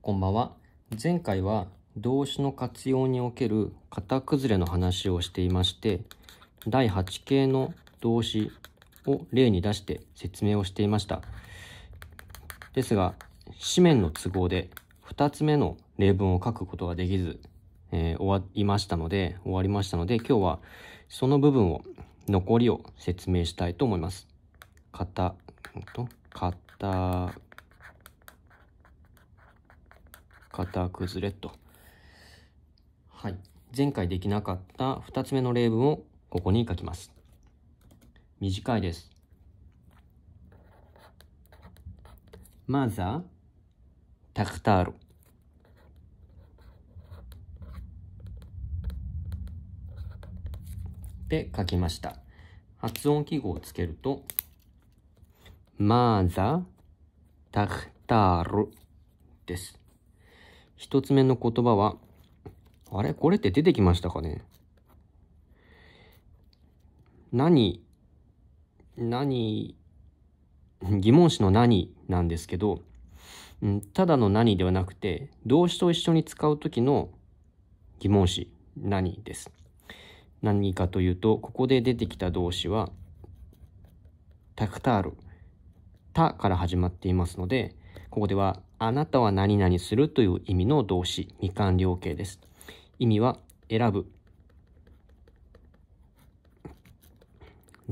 こんばんは。前回は動詞の活用における型崩れの話をしていまして、第8形の動詞を例に出して説明をしていました。ですが、紙面の都合で2つ目の例文を書くことができず、えー、終わりましたので、終わりましたので、今日はその部分を、残りを説明したいと思います。型、と、型型崩れと。はい。前回できなかった2つ目の例文をここに書きます。短いです。マザタクタール。で書きました。発音記号をつけると、マザタクタールです。一つ目の言葉は、あれこれって出てきましたかね何、何、疑問詞の何なんですけど、うん、ただの何ではなくて、動詞と一緒に使う時の疑問詞、何です。何かというと、ここで出てきた動詞は、タクタール、タから始まっていますので、ここではあなたは何々するという意味の動詞、未完了形です。意味は、選ぶ。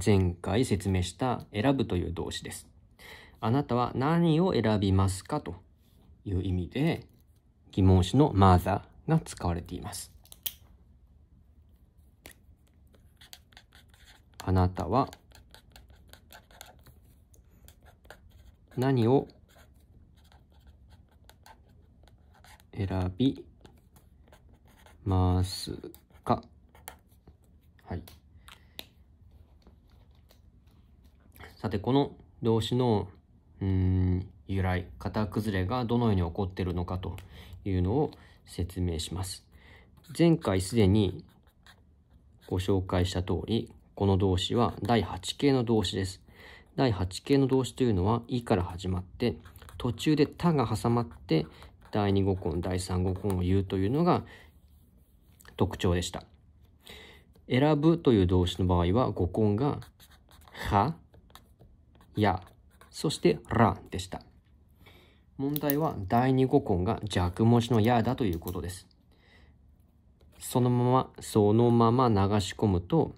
前回説明した選ぶという動詞です。あなたは何を選びますかという意味で、疑問詞の mother が使われています。あなたは何を選びますかはいさてこの動詞のうん由来型崩れがどのように起こってるのかというのを説明します前回すでにご紹介した通りこの動詞は第8形の動詞です第8形の動詞というのは「い」から始まって途中で「た」が挟まって第2語根第3語根を言うというのが特徴でした選ぶという動詞の場合は語根が「は」「や」そして「ら」でした問題は第2語根が弱文字の「や」だということですそのままそのまま流し込むと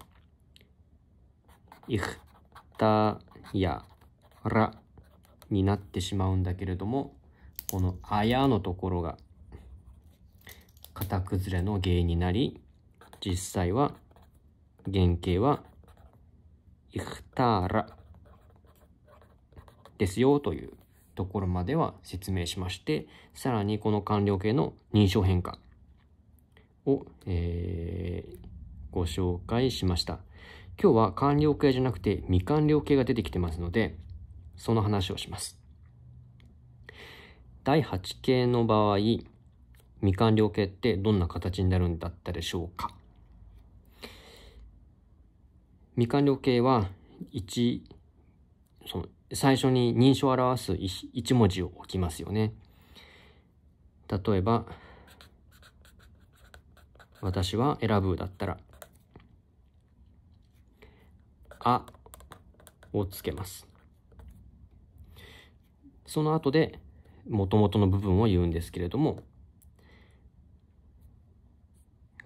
「いふたやら」になってしまうんだけれどもこのあやのところが、型崩れの原因になり、実際は、原型は、イフターラですよというところまでは説明しまして、さらにこの完了形の認証変化を、えー、ご紹介しました。今日は完了形じゃなくて未完了形が出てきてますので、その話をします。第8形の場合、未完了形ってどんな形になるんだったでしょうか未完了形は1その最初に認証を表す 1, 1文字を置きますよね。例えば「私は選ぶ」だったら「あ」をつけます。その後で元々の部分を言うんですけれども、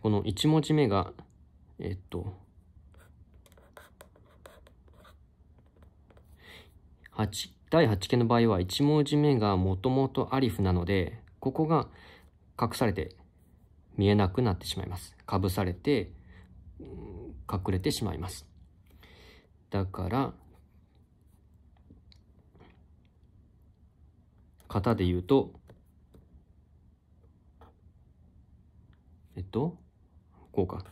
この1文字目が、えっと、第8件の場合は1文字目がもともとアリフなのでここが隠されて見えなくなってしまいますかぶされて隠れてしまいますだから型で言うと、えっと、こうか。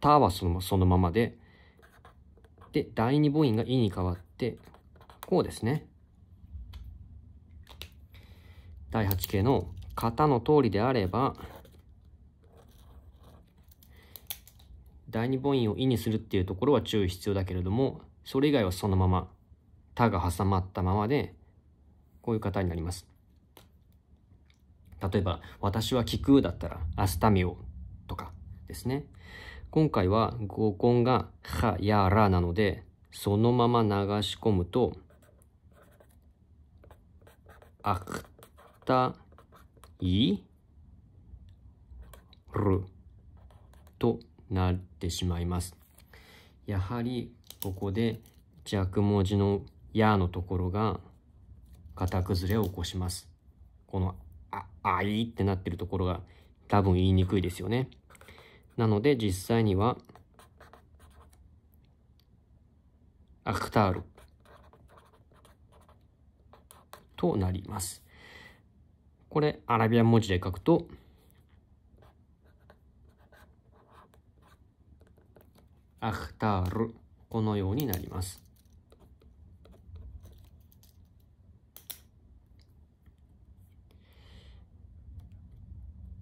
たはそのそのままで、で、第二母音がいに変わって、こうですね。第八形の型の通りであれば、第二母音を「い」にするっていうところは注意必要だけれどもそれ以外はそのまま「た」が挟まったままでこういう型になります。例えば、私は聞くだったら、アスタミオとかですね。今回は語根が、はやらなので、そのまま流し込むと、あくたいるとなってしまいます。やはり、ここで弱文字のやのところが、型崩れを起こします。このあ、あいってなってるところが多分言いにくいですよね。なので実際には、アクタールとなります。これ、アラビア文字で書くと、アクタール、このようになります。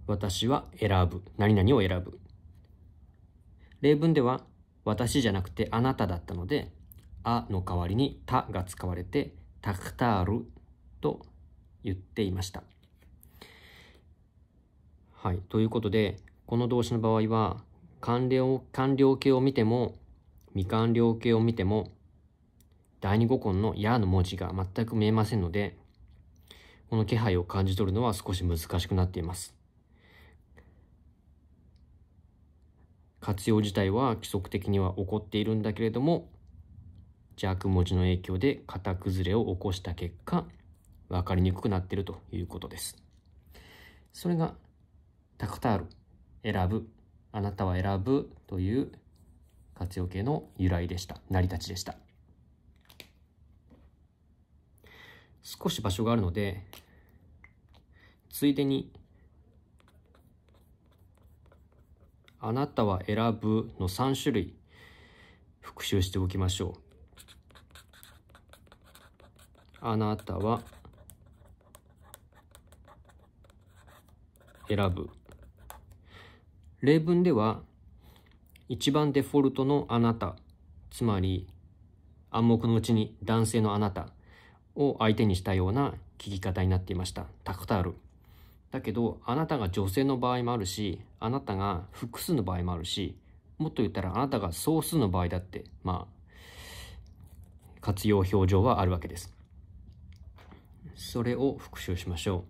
私は選ぶ。何々を選ぶ。例文では、私じゃなくてあなただったので、あの代わりにたが使われて、タクタールと言っていました。はい。ということで、この動詞の場合は、完了、完了形を見ても、未完了形を見ても、第二語根のやの文字が全く見えませんので、この気配を感じ取るのは少し難しくなっています。活用自体は規則的には起こっているんだけれども弱文字の影響で型崩れを起こした結果分かりにくくなっているということです。それがタクタール選ぶあなたは選ぶという活用形の由来でした成り立ちでした少し場所があるのでついでにあなたは選ぶの3種類復習しておきましょう。あなたは選ぶ。例文では一番デフォルトのあなた、つまり暗黙のうちに男性のあなたを相手にしたような聞き方になっていました。タクタール。だけど、あなたが女性の場合もあるし、あなたが複数の場合もあるし、もっと言ったらあなたが総数の場合だって、まあ、活用表情はあるわけです。それを復習しましょ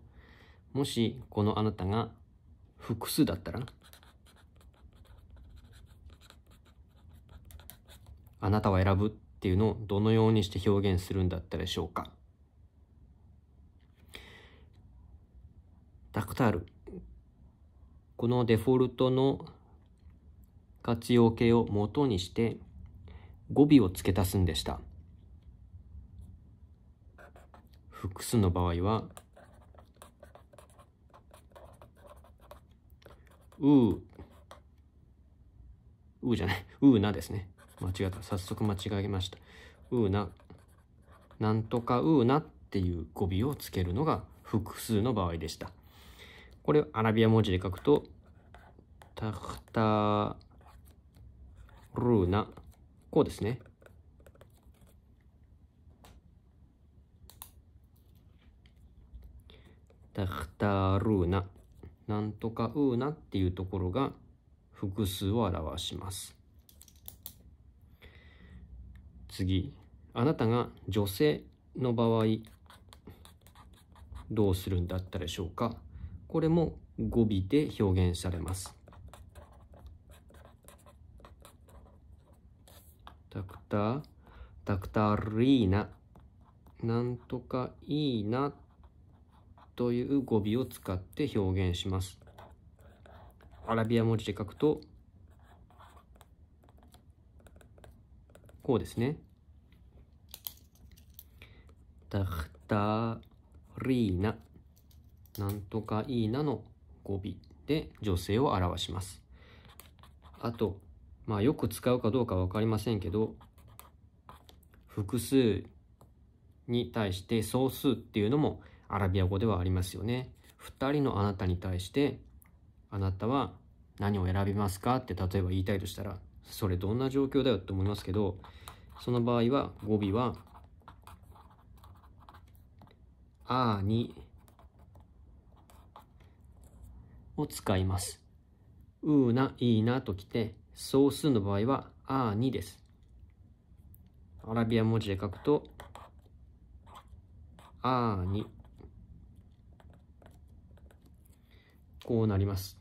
う。もし、このあなたが複数だったら、あなたは選ぶっていうのをどのようにして表現するんだったでしょうか。タール。このデフォルトの活用形を元にして語尾を付け足すんでした。複数の場合は、うう、うじゃない、うなですね。間違った。早速間違えました。うな、なんとかうなっていう語尾をつけるのが複数の場合でした。これをアラビア文字で書くと、タフタルーナ、こうですね。タフタルーナ、なんとかウーナっていうところが複数を表します。次、あなたが女性の場合、どうするんだったでしょうかこれも語尾で表現されます。ダクター、ダクタリーナ、なんとかいいなという語尾を使って表現します。アラビア文字で書くと、こうですね。ダクタリーナ。なんとかいいなの語尾で女性を表します。あと、まあよく使うかどうか分かりませんけど、複数に対して総数っていうのもアラビア語ではありますよね。2人のあなたに対して、あなたは何を選びますかって例えば言いたいとしたら、それどんな状況だよって思いますけど、その場合は語尾は、あーにを使います。うーな、いいなときて、総数の場合は、あーにです。アラビア文字で書くと、あーに。こうなります。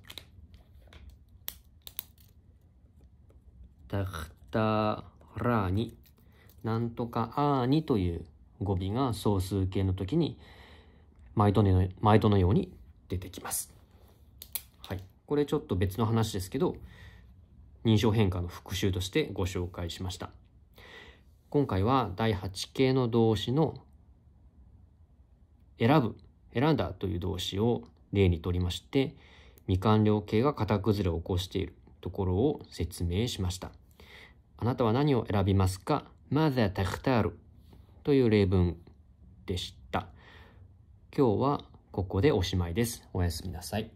たくたらに。なんとかあーにという語尾が総数形の時に毎度の毎度のように出てきます。これちょっと別の話ですけど、認証変換の復習としてご紹介しました。今回は第8形の動詞の選ぶ、選んだという動詞を例にとりまして、未完了形が型崩れを起こしているところを説明しました。あなたは何を選びますかまはタクタールという例文でした。今日はここでおしまいです。おやすみなさい。